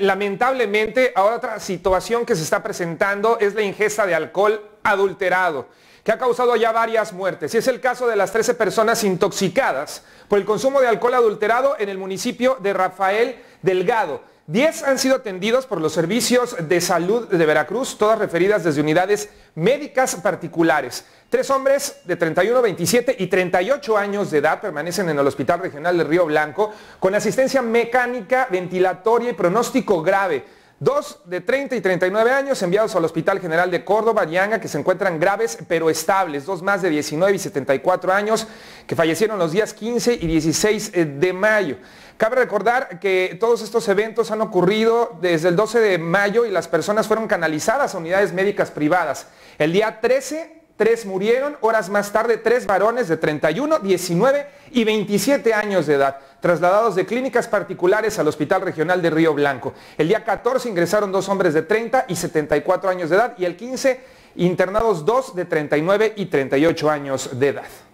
Lamentablemente, ahora otra situación que se está presentando es la ingesta de alcohol adulterado, que ha causado ya varias muertes. Y es el caso de las 13 personas intoxicadas por el consumo de alcohol adulterado en el municipio de Rafael Delgado. 10 han sido atendidos por los servicios de salud de Veracruz, todas referidas desde unidades médicas particulares. Tres hombres de 31, 27 y 38 años de edad permanecen en el Hospital Regional de Río Blanco con asistencia mecánica, ventilatoria y pronóstico grave. Dos de 30 y 39 años enviados al Hospital General de Córdoba, Arianga, que se encuentran graves pero estables. Dos más de 19 y 74 años que fallecieron los días 15 y 16 eh, de mayo. Cabe recordar que todos estos eventos han ocurrido desde el 12 de mayo y las personas fueron canalizadas a unidades médicas privadas. El día 13 tres murieron, horas más tarde tres varones de 31, 19 y 27 años de edad, trasladados de clínicas particulares al Hospital Regional de Río Blanco. El día 14 ingresaron dos hombres de 30 y 74 años de edad y el 15 internados dos de 39 y 38 años de edad.